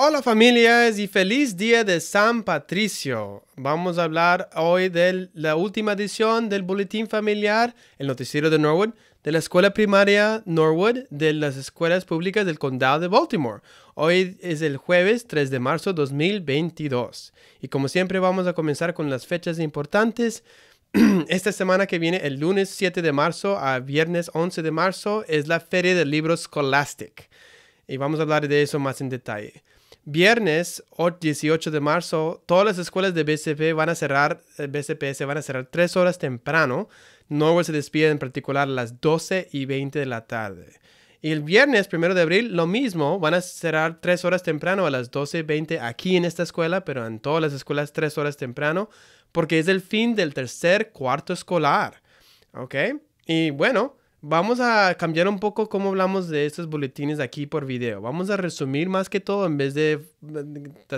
Hola familias y feliz día de San Patricio. Vamos a hablar hoy de la última edición del Boletín Familiar, el noticiero de Norwood, de la escuela primaria Norwood de las escuelas públicas del condado de Baltimore. Hoy es el jueves 3 de marzo 2022. Y como siempre vamos a comenzar con las fechas importantes. Esta semana que viene, el lunes 7 de marzo a viernes 11 de marzo, es la Feria del Libro Scholastic. Y vamos a hablar de eso más en detalle. Viernes 18 de marzo, todas las escuelas de BCP van a cerrar, eh, BCP van a cerrar tres horas temprano. No se despide en particular a las 12 y 20 de la tarde. Y el viernes 1 de abril, lo mismo, van a cerrar tres horas temprano a las 12 y 20 aquí en esta escuela, pero en todas las escuelas tres horas temprano, porque es el fin del tercer cuarto escolar. ¿Ok? Y bueno, Vamos a cambiar un poco cómo hablamos de estos boletines aquí por video. Vamos a resumir más que todo en vez de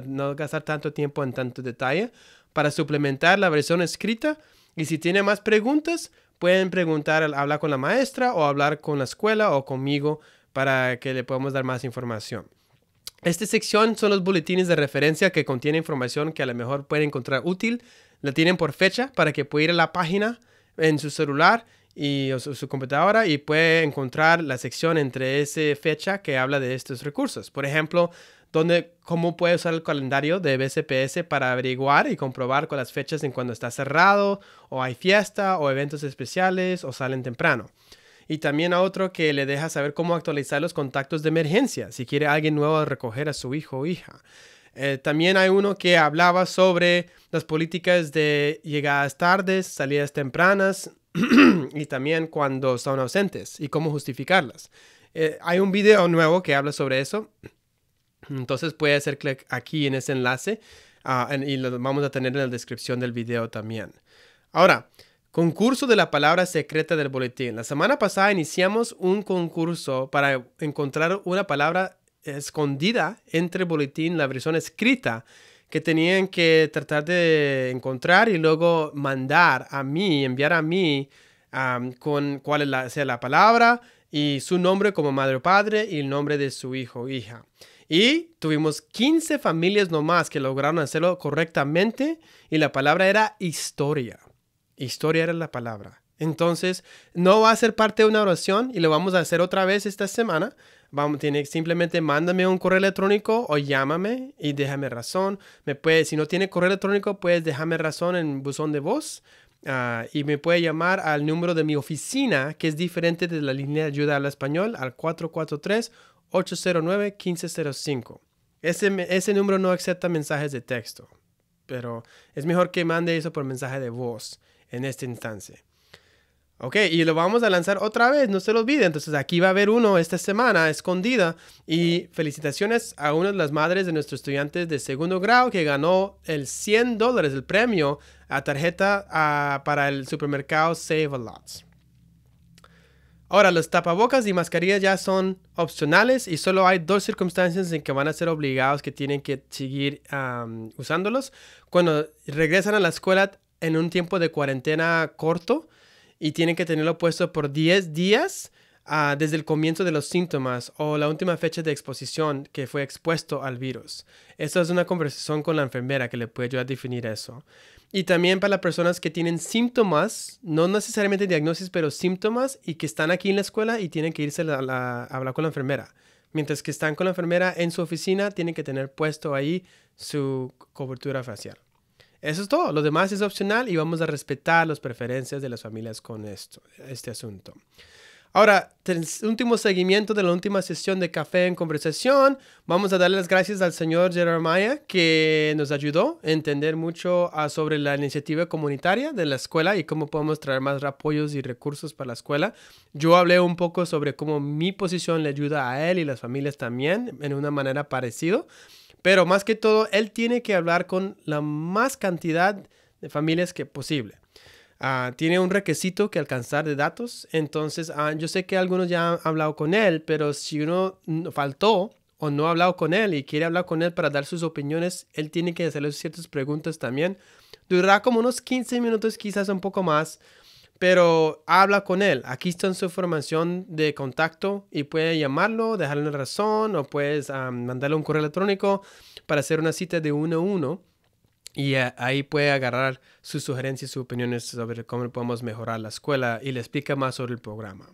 no gastar tanto tiempo en tanto detalle para suplementar la versión escrita. Y si tiene más preguntas, pueden preguntar, hablar con la maestra o hablar con la escuela o conmigo para que le podamos dar más información. Esta sección son los boletines de referencia que contiene información que a lo mejor pueden encontrar útil. La tienen por fecha para que pueda ir a la página en su celular y su, computadora y puede encontrar la sección entre esa fecha que habla de estos recursos. Por ejemplo, donde, cómo puede usar el calendario de BCPS para averiguar y comprobar con las fechas en cuando está cerrado o hay fiesta o eventos especiales o salen temprano. Y también a otro que le deja saber cómo actualizar los contactos de emergencia, si quiere alguien nuevo recoger a su hijo o hija. Eh, también hay uno que hablaba sobre las políticas de llegadas tardes, salidas tempranas, y también cuando son ausentes y cómo justificarlas. Eh, hay un video nuevo que habla sobre eso. Entonces puede hacer clic aquí en ese enlace ah, y lo vamos a tener en la descripción del video también. Ahora, concurso de la palabra secreta del boletín. La semana pasada iniciamos un concurso para encontrar una palabra escondida entre boletín, la versión escrita que tenían que tratar de encontrar y luego mandar a mí, enviar a mí con cuál es la, sea la palabra y su nombre como madre o padre y el nombre de su hijo o hija. Y tuvimos 15 familias nomás que lograron hacerlo correctamente y la palabra era historia. Historia era la palabra. Entonces, no va a ser parte de una oración y lo vamos a hacer otra vez esta semana. simplemente mándame un correo electrónico o llámame y déjame razón. puede, si no tiene correo electrónico, puedes dejarme razón en buzón de voz. Ah, y me puede llamar al número de mi oficina, que es diferente de la línea de ayuda al español, al 443-809-1505. Ese, ese número no acepta mensajes de texto, pero es mejor que mande eso por mensaje de voz en esta instancia. Ok, y lo vamos a lanzar otra vez, no se lo olvide. Entonces aquí va a haber uno esta semana, escondida. Y felicitaciones a una de las madres de nuestros estudiantes de segundo grado que ganó el 100 dólares, el premio a tarjeta ah, para el supermercado Save a Lots. Ahora, los tapabocas y mascarillas ya son opcionales y solo hay dos circunstancias en que van a ser obligados que tienen que seguir usándolos. Cuando regresan a la escuela en un tiempo de cuarentena corto, y tienen que tenerlo puesto por 10 días ah, desde el comienzo de los síntomas o la última fecha de exposición que fue expuesto al virus. eso es una conversación con la enfermera que le puede ayudar a definir eso. Y también para las personas que tienen síntomas, no necesariamente diagnosis, pero síntomas y que están aquí en la escuela y tienen que irse a hablar con la enfermera. Mientras que están con la enfermera en su oficina, tienen que tener puesto ahí su cobertura facial. Eso es todo. Lo demás es opcional y vamos a respetar las preferencias de las familias con esto, este asunto. Ahora, último seguimiento de la última sesión de Café en Conversación. Vamos a darle las gracias al señor Jeremiah que nos ayudó a entender mucho ah, sobre la iniciativa comunitaria de la escuela y cómo podemos traer más apoyos y recursos para la escuela. Yo hablé un poco sobre cómo mi posición le ayuda a él y las familias también en una manera parecida. Pero más que todo, él tiene que hablar con la más cantidad de familias que posible. Ah, tiene un requisito que alcanzar de datos. Entonces, ah, yo sé que algunos ya han hablado con él, pero si uno faltó o no ha hablado con él y quiere hablar con él para dar sus opiniones, él tiene que hacerle ciertas preguntas también. Durará como unos 15 minutos, quizás un poco más, pero habla con él. Aquí está en su información de contacto y puede llamarlo, dejarle una razón o puedes ah, mandarle un correo electrónico para hacer una cita de uno a uno. Y eh, ahí puede agarrar sus sugerencias, sus opiniones sobre cómo podemos mejorar la escuela y le explica más sobre el programa.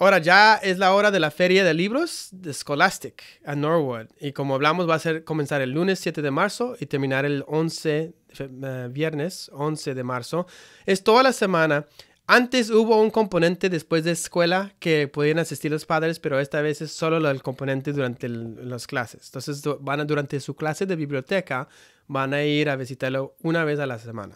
Ahora ya es la hora de la feria de libros de Scholastic a Norwood y como hablamos va a ser comenzar el lunes 7 de marzo y terminar el 11 eh, viernes 11 de marzo. Es toda la semana. Antes hubo un componente después de escuela que podían asistir los padres, pero esta vez es solo el componente durante las clases. Entonces van durante su clase de biblioteca van a ir a visitarlo una vez a la semana.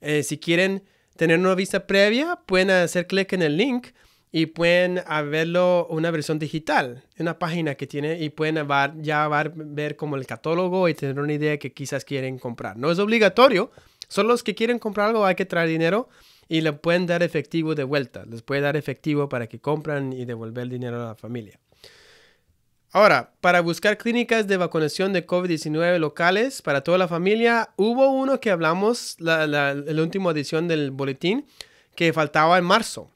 Eh, si quieren tener una vista previa, pueden hacer clic en el link y pueden verlo una versión digital, una página que tiene y pueden ya ver como el catálogo y tener una idea que quizás quieren comprar. No es obligatorio, solo los que quieren comprar algo hay que traer dinero y le pueden dar efectivo de vuelta. Les puede dar efectivo para que compran y devolver el dinero a la familia. Ahora, para buscar clínicas de vacunación de COVID-19 locales para toda la familia, hubo uno que hablamos la, la, última edición del boletín que faltaba en marzo.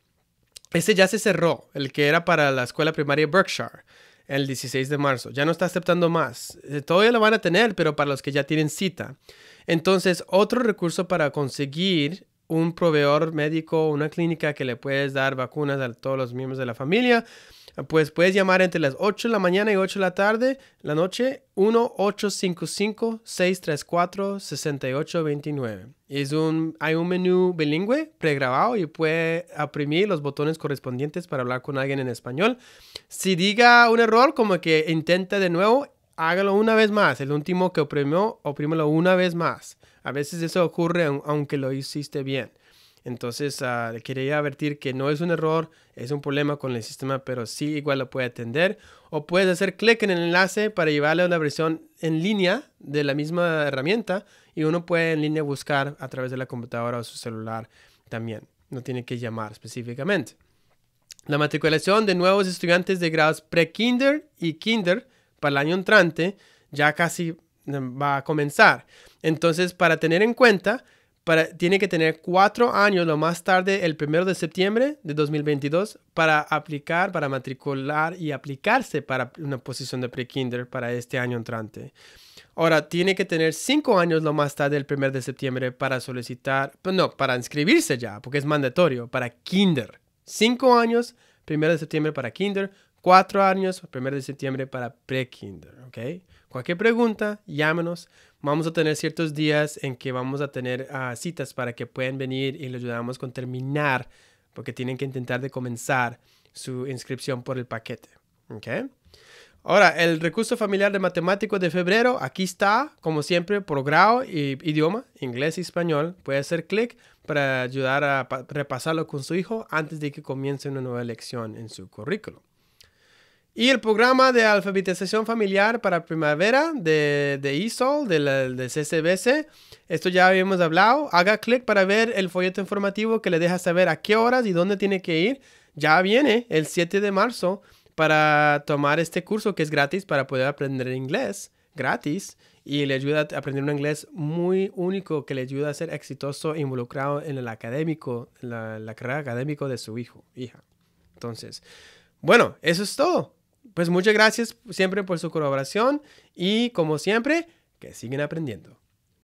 Ese ya se cerró, el que era para la escuela primaria Berkshire, el 16 de marzo. Ya no está aceptando más. Eh, todavía lo van a tener, pero para los que ya tienen cita. Entonces, otro recurso para conseguir un proveedor médico, una clínica que le puedes dar vacunas a todos los miembros de la familia, pues puedes llamar entre las 8 de la mañana y 8 de la tarde, la noche, 1-855-634-6829. Es un, hay un menú bilingüe pregrabado y puede oprimir los botones correspondientes para hablar con alguien en español. Si diga un error, como que intenta de nuevo, hágalo una vez más. El último que oprimió, oprímelo una vez más. A veces eso ocurre aunque lo hiciste bien. Entonces, ah, quería advertir que no es un error, es un problema con el sistema, pero sí igual lo puede atender. O puedes hacer clic en el enlace para llevarle a una versión en línea de la misma herramienta y uno puede en línea buscar a través de la computadora o su celular también. No tiene que llamar específicamente. La matriculación de nuevos estudiantes de grados pre-kinder y kinder para el año entrante ya casi mm, va a comenzar. Entonces, para tener en cuenta, tiene que tener cuatro años, lo más tarde el primero de septiembre de 2022, para aplicar, para matricular y aplicarse para una posición de pre-kinder para este año entrante. Ahora, tiene que tener cinco años lo más tarde el primero de septiembre para solicitar, pues, no, para inscribirse ya, porque es mandatorio, para kinder. Cinco años, primero de septiembre para kinder, cuatro años, primero de septiembre para pre-kinder, ¿ok? Cualquier pregunta, llámenos. Vamos a tener ciertos días en que vamos a tener ah, citas para que puedan venir y le ayudamos con terminar, porque tienen que intentar de comenzar su inscripción por el paquete, ¿ok? Ahora, el recurso familiar de matemáticos de febrero, aquí está, como siempre, por grado y idioma, inglés y español. Puede hacer clic para ayudar a repasarlo con su hijo antes de que comience una nueva lección en su currículum. Y el programa de alfabetización familiar para primavera de, de ISOL, de, CCBC, esto ya habíamos hablado. Haga clic para ver el folleto informativo que le deja saber a qué horas y dónde tiene que ir. Ya viene el 7 de marzo para tomar este curso que es gratis para poder aprender inglés, gratis, y le ayuda a aprender un inglés muy único que le ayuda a ser exitoso e involucrado en el académico, la, la carrera académica de su hijo, hija. Entonces, bueno, eso es todo. Pues muchas gracias siempre por su colaboración y como siempre, que siguen aprendiendo.